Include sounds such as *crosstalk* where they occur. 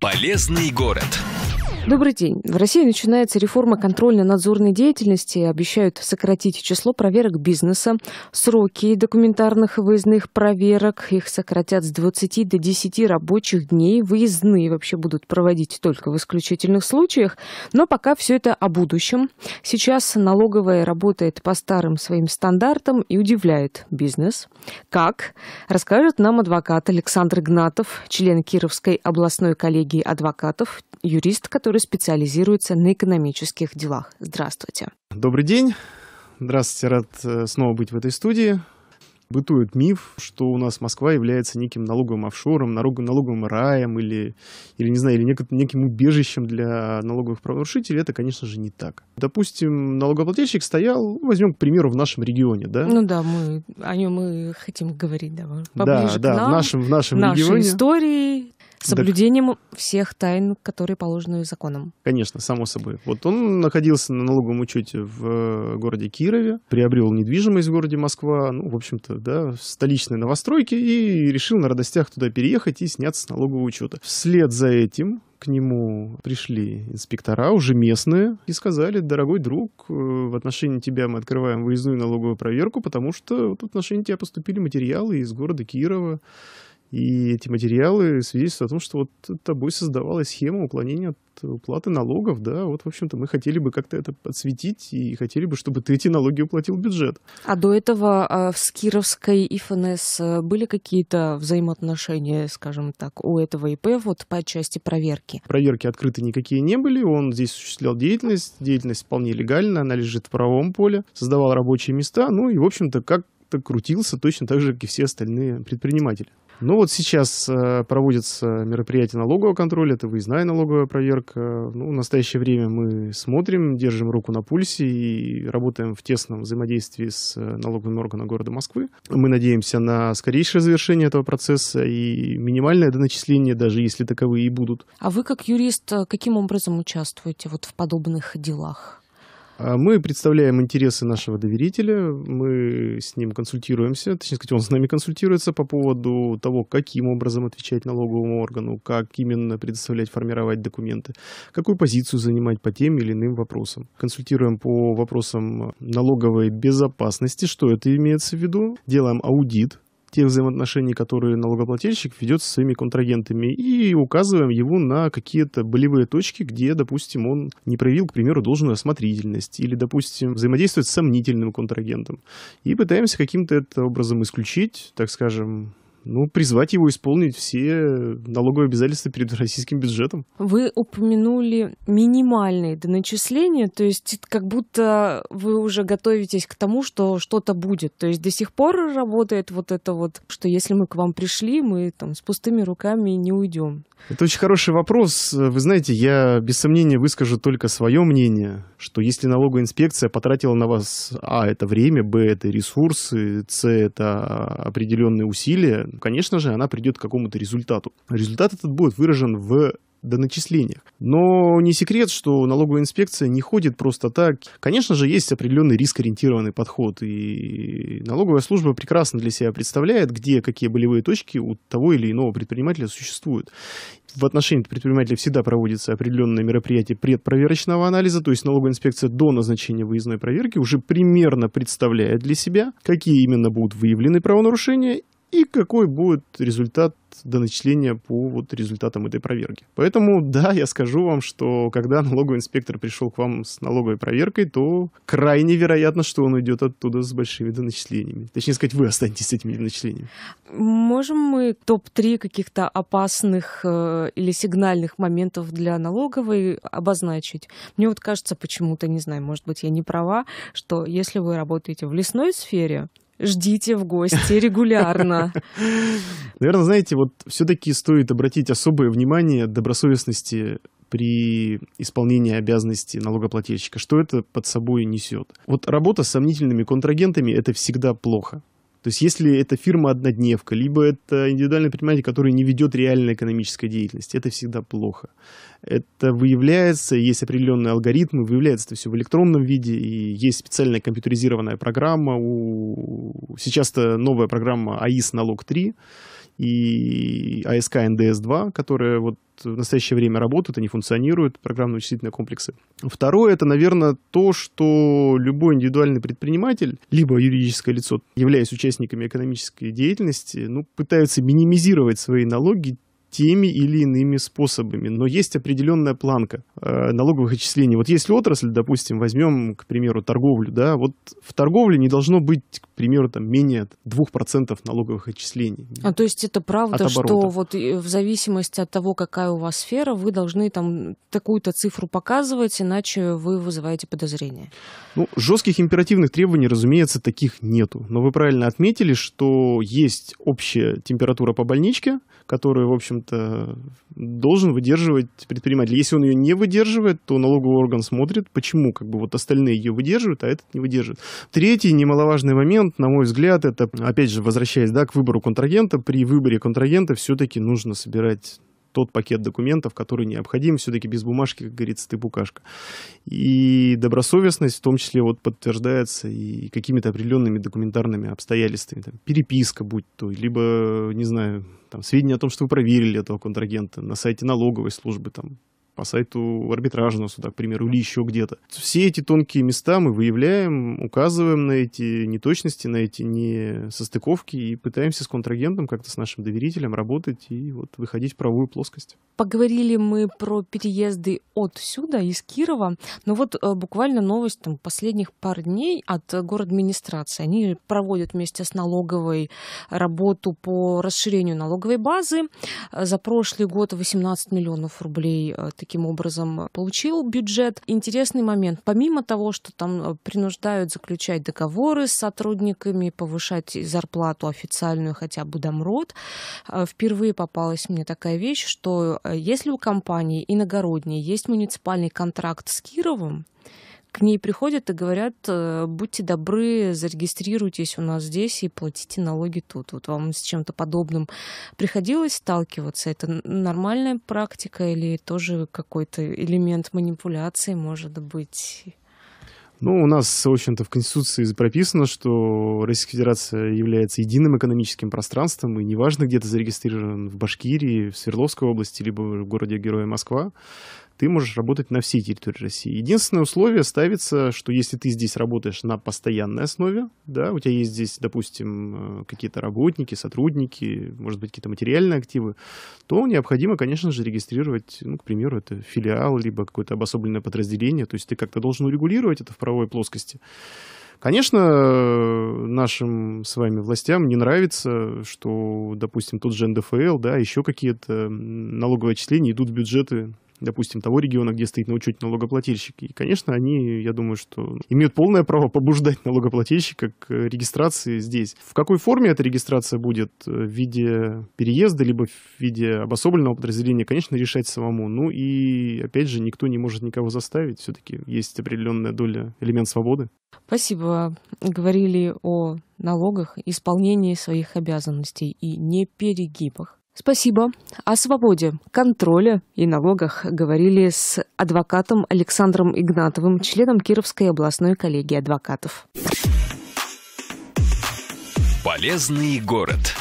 Полезный город. Добрый день. В России начинается реформа контрольно-надзорной деятельности. Обещают сократить число проверок бизнеса, сроки документарных и выездных проверок. Их сократят с 20 до 10 рабочих дней. Выездные вообще будут проводить только в исключительных случаях. Но пока все это о будущем. Сейчас налоговая работает по старым своим стандартам и удивляет бизнес. Как? Расскажет нам адвокат Александр Гнатов, член Кировской областной коллегии адвокатов, юрист, который который специализируется на экономических делах. Здравствуйте. Добрый день. Здравствуйте, рад э, снова быть в этой студии. Бытует миф, что у нас Москва является неким налоговым офшором, налоговым, раем или, или, не знаю, или неким, убежищем для налоговых правонарушителей. Это, конечно же, не так. Допустим, налогоплательщик стоял, ну, возьмем, к примеру, в нашем регионе, да? Ну да, мы о нем мы хотим говорить, да, поближе да, к да, в нашем, в нашем нашей регионе. истории, соблюдением так... всех тайн, которые положены законом. Конечно, само собой. Вот он находился на налоговом учете в э, городе Кирове, приобрел недвижимость в городе Москва, ну, в общем-то, да, столичные новостройки, и решил на радостях туда переехать и сняться с налогового учета. Вслед за этим к нему пришли инспектора, уже местные, и сказали, дорогой друг, э, в отношении тебя мы открываем выездную налоговую проверку, потому что в отношении тебя поступили материалы из города Кирова, и эти материалы свидетельствуют о том, что вот тобой создавалась схема уклонения от уплаты налогов, да, вот, в общем-то, мы хотели бы как-то это подсветить и хотели бы, чтобы ты эти налоги уплатил в бюджет. А до этого а, в Скировской и ФНС а, были какие-то взаимоотношения, скажем так, у этого ИП вот по части проверки? Проверки открыты никакие не были, он здесь осуществлял деятельность, деятельность вполне легальная, она лежит в правом поле, создавал рабочие места, ну и, в общем-то, как то крутился точно так же, как и все остальные предприниматели. Ну вот сейчас э, проводится мероприятие налогового контроля, это выездная налоговая проверка. Ну, в настоящее время мы смотрим, держим руку на пульсе и работаем в тесном взаимодействии с э, налоговым органом города Москвы. Мы надеемся на скорейшее завершение этого процесса и минимальное доначисление, даже если таковые и будут. А вы как юрист э, каким образом участвуете вот в подобных делах? А мы представляем интересы нашего доверителя, мы с ним консультируемся, точнее сказать, он с нами консультируется по поводу того, каким образом отвечать налоговому органу, как именно предоставлять, формировать документы, какую позицию занимать по тем или иным вопросам. Консультируем по вопросам налоговой безопасности, что это имеется в виду, делаем аудит тех взаимоотношений, которые налогоплательщик ведет со своими контрагентами, и указываем его на какие-то болевые точки, где, допустим, он не проявил, к примеру, должную осмотрительность, или, допустим, взаимодействует с сомнительным контрагентом. И пытаемся каким-то это образом исключить, так скажем, ну, призвать его исполнить все э, налоговые обязательства перед российским бюджетом. Вы упомянули минимальные доначисления, то есть как будто вы уже готовитесь к тому, что что-то будет. То есть до сих пор работает вот это вот, что если мы к вам пришли, мы там с пустыми руками не уйдем. Это очень хороший вопрос. Вы знаете, я без сомнения выскажу только свое мнение, что если налоговая инспекция потратила на вас, а, это время, б, это ресурсы, с, это определенные усилия, конечно же, она придет к какому-то результату. Результат этот будет выражен в доначислениях. Но не секрет, что налоговая инспекция не ходит просто так. Конечно же, есть определенный рискоориентированный подход, и налоговая служба прекрасно для себя представляет, где какие болевые точки у того или иного предпринимателя существуют. В отношении предпринимателя всегда проводится определенное мероприятие предпроверочного анализа, то есть налоговая инспекция до назначения выездной проверки уже примерно представляет для себя, какие именно будут выявлены правонарушения и какой будет результат доначисления по вот результатам этой проверки. Поэтому, *laughs* да, я скажу вам, что когда налоговый инспектор пришел к вам с налоговой проверкой, то крайне вероятно, что он уйдет оттуда с большими доначислениями. Точнее сказать, вы останетесь с этими доначислениями. Можем мы топ-3 каких-то опасных э, или сигнальных моментов для налоговой обозначить? Мне вот кажется почему-то, не знаю, может быть, я не права, что если вы работаете в лесной сфере, ждите в гости регулярно. *laughs* Наверное, знаете, вот все-таки стоит обратить особое внимание добросовестности при исполнении обязанностей налогоплательщика, что это под собой несет. Вот работа с сомнительными контрагентами – это всегда плохо. То есть если это фирма-однодневка, либо это индивидуальный предприниматель, который не ведет реальной экономической деятельности, это всегда плохо. Это выявляется, есть определенные алгоритмы, выявляется это все в электронном виде, и есть специальная компьютеризированная программа. У... Сейчас-то новая программа АИС налог 3, и АСК НДС-2, которая вот в настоящее время работают, они функционируют, программно-вычислительные комплексы. Второе, это, наверное, то, что любой индивидуальный предприниматель, либо юридическое лицо, являясь участниками экономической деятельности, ну, пытаются минимизировать свои налоги теми или иными способами. Но есть определенная планка э, налоговых отчислений. Вот если отрасль, допустим, возьмем, к примеру, торговлю, да, вот в торговле не должно быть, примеру, там, менее 2% налоговых отчислений. А то есть это правда, что вот в зависимости от того, какая у вас сфера, вы должны там такую-то цифру показывать, иначе вы вызываете подозрения. Ну, жестких императивных требований, разумеется, таких нету. Но вы правильно отметили, что есть общая температура по больничке, которую, в общем-то, должен выдерживать предприниматель. Если он ее не выдерживает, то налоговый орган смотрит, почему как бы вот остальные ее выдерживают, а этот не выдерживает. Третий немаловажный момент контрагент, на мой взгляд, это, опять же, возвращаясь да, к выбору контрагента, при выборе контрагента все-таки нужно собирать тот пакет документов, который необходим. Все-таки без бумажки, как говорится, ты букашка. И добросовестность в том числе вот подтверждается и какими-то определенными документарными обстоятельствами. Там, переписка, будь то, либо, не знаю, там, сведения о том, что вы проверили этого контрагента на сайте налоговой службы, там, по сайту арбитражного суда, к примеру, или еще где-то. Все эти тонкие места мы выявляем, указываем на эти неточности, на эти несостыковки и пытаемся с контрагентом, как-то с нашим доверителем работать и вот выходить в правовую плоскость. Поговорили мы про переезды отсюда, из Кирова, но ну вот э, буквально новость там, последних пар дней от администрации. Они проводят вместе с налоговой работу по расширению налоговой базы. За прошлый год 18 миллионов рублей э, таким образом э, получил бюджет. Интересный момент. Помимо того, что там э, принуждают заключать договоры с сотрудниками, повышать зарплату официальную хотя бы домрод, э, впервые попалась мне такая вещь, что если у компании иногородней есть муниципальный контракт с Кировом, к ней приходят и говорят, э, будьте добры, зарегистрируйтесь у нас здесь и платите налоги тут. Вот вам с чем-то подобным приходилось сталкиваться? Это нормальная практика или тоже какой-то элемент манипуляции, может быть? Ну, у нас, в общем-то, в Конституции прописано, что Российская Федерация является единым экономическим пространством, и неважно, где ты зарегистрирован, в Башкирии, в Свердловской области, либо в городе Героя Москва, ты можешь работать на всей территории России. Единственное условие ставится, что если ты здесь работаешь на постоянной основе, да, у тебя есть здесь, допустим, э, какие-то работники, сотрудники, может быть, какие-то материальные активы, то необходимо, конечно же, регистрировать, ну, к примеру, это филиал, либо какое-то обособленное подразделение, то есть ты как-то должен урегулировать это в правовой плоскости. Конечно, нашим с вами властям не нравится, что, допустим, тот же НДФЛ, да, еще какие-то налоговые отчисления идут в бюджеты допустим, того региона, где стоит на учете налогоплательщик. И, конечно, они, я думаю, что имеют полное право *laughs* побуждать налогоплательщика к регистрации здесь. В какой форме эта регистрация будет? Э, в виде переезда, либо в виде обособленного подразделения, конечно, решать самому. Ну и, опять же, никто не может никого заставить. Все-таки есть определенная доля элемент свободы. Спасибо. Говорили о налогах, исполнении своих обязанностей и не перегибах. Спасибо. О свободе, контроле и налогах говорили с адвокатом Александром Игнатовым, членом Кировской областной коллегии адвокатов. Полезный город.